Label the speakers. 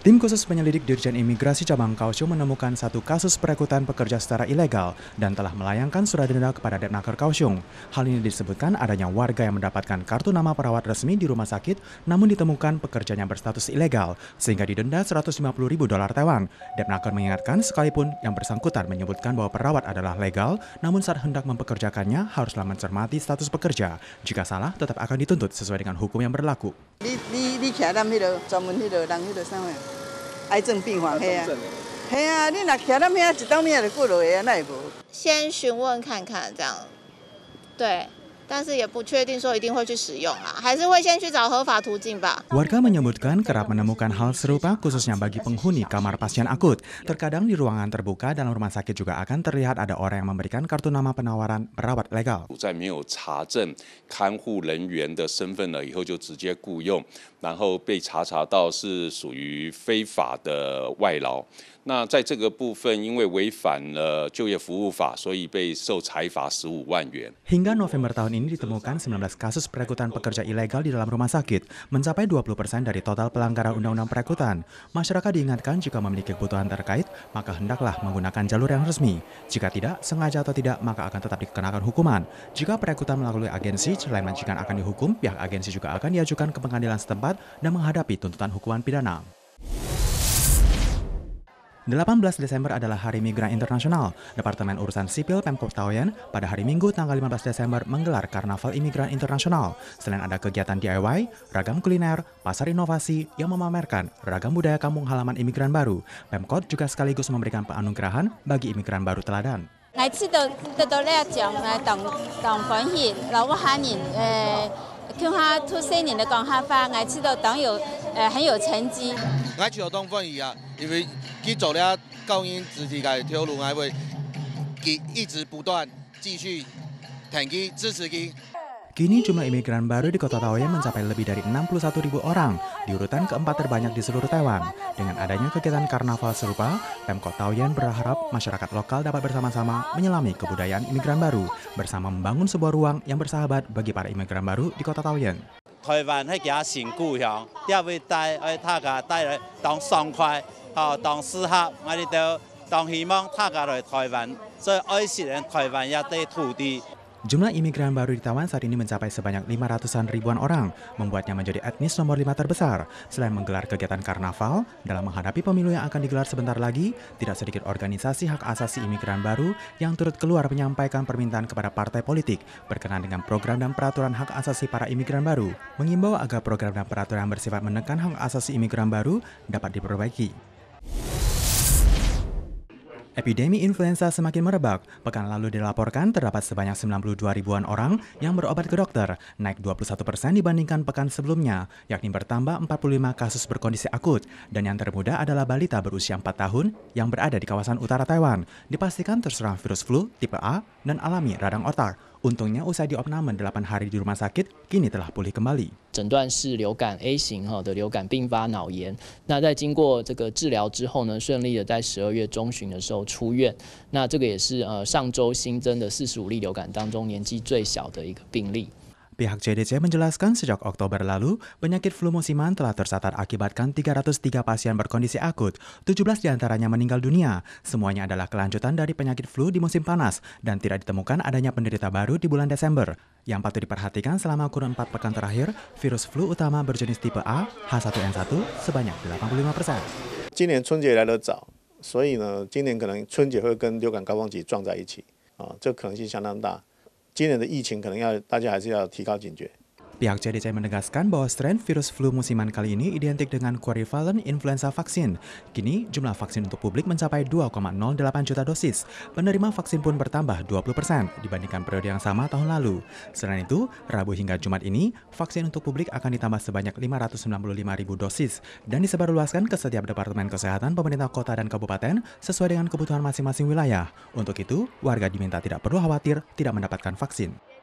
Speaker 1: Tim khusus penyelidik Dirjen Imigrasi Cabang Kaohsiung menemukan satu kasus perekrutan pekerja secara ilegal dan telah melayangkan surat denda kepada Detnaker Kaohsiung. Hal ini disebutkan adanya warga yang mendapatkan kartu nama perawat resmi di rumah sakit namun ditemukan pekerjanya berstatus ilegal sehingga didenda 150 ribu dolar Taiwan. Detnaker mengingatkan sekalipun yang bersangkutan menyebutkan bahwa perawat adalah legal namun saat hendak mempekerjakannya haruslah mencermati status pekerja. Jika salah tetap akan dituntut sesuai dengan hukum yang berlaku. 徛咱迄个专门迄个人迄落啥货，癌症病房嘿啊，嘿啊，你若徛咱遐一当你也得过落个，那会无先询问看看这样，对。但是也不确定说一定会去使用啦，还是会先去找合法途径吧。Warga menyebutkan kerap menemukan hal serupa khususnya bagi penghuni kamar pasien akut. Terkadang di ruangan terbuka dalam rumah sakit juga akan terlihat ada orang yang memberikan kartu nama penawaran perawat legal. 在没有查证看护人员的身份了以后，就直接雇佣，然后被查查到是属于非法的外劳。那在这个部分，因为违反了就业服务法，所以被受裁罚十五万元。Hingga November tahun ini ditemukan 19 kasus perekrutan pekerja ilegal di dalam rumah sakit, mencapai 20 persen dari total pelanggaran undang-undang perekrutan. Masyarakat diingatkan jika memiliki kebutuhan terkait, maka hendaklah menggunakan jalur yang resmi. Jika tidak, sengaja atau tidak, maka akan tetap dikenakan hukuman. Jika perekrutan melalui agensi, selain majikan akan dihukum, pihak agensi juga akan diajukan ke pengadilan setempat dan menghadapi tuntutan hukuman pidana. 18 Desember adalah Hari Migran Internasional. Departemen Urusan Sipil Pemkot Taoyan pada hari Minggu tanggal 15 Desember menggelar Karnaval Imigran Internasional. Selain ada kegiatan DIY, ragam kuliner, pasar inovasi yang memamerkan ragam budaya kampung halaman imigran baru, Pemkot juga sekaligus memberikan penganugerahan bagi imigran baru teladan. 每次都都都咧講誒，同同歡喜，老我下年誒，聽下出四年的講下法，每次都等有。誒很有成績。我除咗當翻譯啊，因為佢做了教英自己嘅條路，我會佢一直不斷繼續挺佢支持佢。Kini jumlah imigran baru di kota Taoyuan mencapai lebih dari 61 ribu orang, di urutan keempat terbanyak di seluruh Taiwan. Dengan adanya kegiatan karnaval serupa, Pemkot Taoyuan berharap masyarakat lokal dapat bersama-sama menyelami kebudayaan imigran baru, bersama membangun sebuah ruang yang bersahabat bagi para imigran baru di kota Taoyuan. 台湾系假先故乡，也会带爱大家带来当爽快，吼当适合，我哋都当希望大家来台湾，所以爱惜念台湾一块土地。Jumlah imigran baru di Taiwan saat ini mencapai sebanyak 500-an ribuan orang, membuatnya menjadi etnis nomor lima terbesar. Selain menggelar kegiatan karnaval, dalam menghadapi pemilu yang akan digelar sebentar lagi, tidak sedikit organisasi hak asasi imigran baru yang turut keluar menyampaikan permintaan kepada partai politik berkenaan dengan program dan peraturan hak asasi para imigran baru, mengimbau agar program dan peraturan yang bersifat menekan hak asasi imigran baru dapat diperbaiki. Epidemi influenza semakin merebak. Pekan lalu dilaporkan terdapat sebanyak 92 ribuan orang yang berobat ke dokter, naik 21 persen dibandingkan pekan sebelumnya, yakni bertambah 45 kasus berkondisi akut. Dan yang termuda adalah balita berusia 4 tahun yang berada di kawasan utara Taiwan. Dipastikan terserang virus flu tipe A Dan alami radang otak. Untungnya usai d i o p namun delapan hari di rumah sakit, kini telah pulih kembali. 诊断是流感 A 型哈的流感并发脑炎，那在经过这个治疗之后呢，顺利的在十二月中旬的时候出院。那这个也是呃上周新增的四十五例流感当中年纪最小的一个病例。Pihak CDC menjelaskan sejak Oktober lalu, penyakit flu musiman telah tercatat akibatkan 303 pasien berkondisi akut, 17 diantaranya meninggal dunia. Semuanya adalah kelanjutan dari penyakit flu di musim panas dan tidak ditemukan adanya penderita baru di bulan Desember. Yang patut diperhatikan selama kurun 4 pekan terakhir, virus flu utama berjenis tipe A, H1N1, sebanyak 85 persen. 今年的疫情可能要大家还是要提高警觉。Pihak CDC menegaskan bahwa strain virus flu musiman kali ini identik dengan quadrivalent influenza vaksin. Kini, jumlah vaksin untuk publik mencapai 2,08 juta dosis. Penerima vaksin pun bertambah 20 persen dibandingkan periode yang sama tahun lalu. Selain itu, Rabu hingga Jumat ini, vaksin untuk publik akan ditambah sebanyak 595 ribu dosis dan disebarluaskan ke setiap Departemen Kesehatan pemerintah kota dan kabupaten sesuai dengan kebutuhan masing-masing wilayah. Untuk itu, warga diminta tidak perlu khawatir tidak mendapatkan vaksin.